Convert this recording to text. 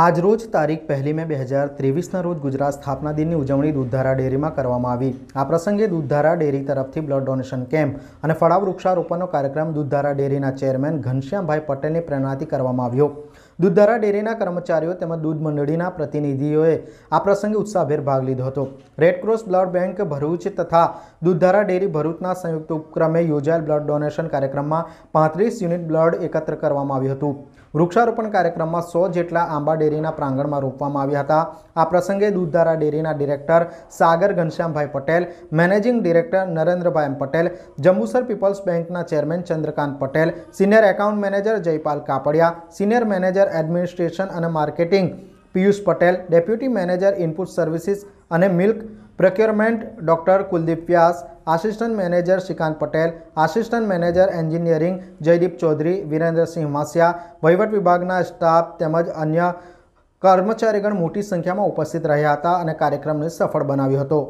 આજરોજ તારીખ પહેલી મે બે હજાર ત્રેવીસના રોજ ગુજરાત સ્થાપના દિનની ઉજવણી દૂધધારા ડેરીમાં કરવામાં આવી આ પ્રસંગે દૂધધારા ડેરી તરફથી બ્લડ ડોનેશન કેમ્પ અને ફળાવ વૃક્ષારોપણનો કાર્યક્રમ દૂધધારા ડેરીના ચેરમેન ઘનશ્યામભાઈ પટેલની પ્રેરણાથી કરવામાં આવ્યો દૂધધારા ડેરીના કર્મચારીઓ તેમજ દૂધ મંડળીના પ્રતિનિધિઓએ આ પ્રસંગે ઉત્સાહભેર ભાગ લીધો હતો રેડક્રોસ બ્લડ બેંક ભરૂચ તથા દૂધધારા ડેરી ભરૂચના સંયુક્ત ઉપક્રમે યોજાયેલ બ્લડ ડોનેશન કાર્યક્રમમાં પાંત્રીસ યુનિટ બ્લડ એકત્ર કરવામાં આવ્યું હતું વૃક્ષારોપણ કાર્યક્રમમાં સો જેટલા આંબા ડેરીના પ્રાંગણમાં રોપવામાં આવ્યા હતા આ પ્રસંગે દૂધધારા ડેરીના director Sagar Ghanshyambhai Patel managing director Narendrabhai Patel Jambusar people's બેંકના chairman Chandrakant Patel senior account manager Jaypal Kapadia senior manager manager administration અને marketing Piyush Patel deputy manager input services અને milk procurement doctor Kuldeep Vyas assistant manager Shrikant Patel assistant manager engineering Jaydeep Chaudhari Virendrasinh Masiya વહીવટ વિભાગના સ્ટાફ તેમજ અન્ય કર્મચારીગણ મોટી સંખ્યામાં ઉપસ્થિત રહ્યા હતા અને કાર્યક્રમને સફળ બનાવ્યો હતો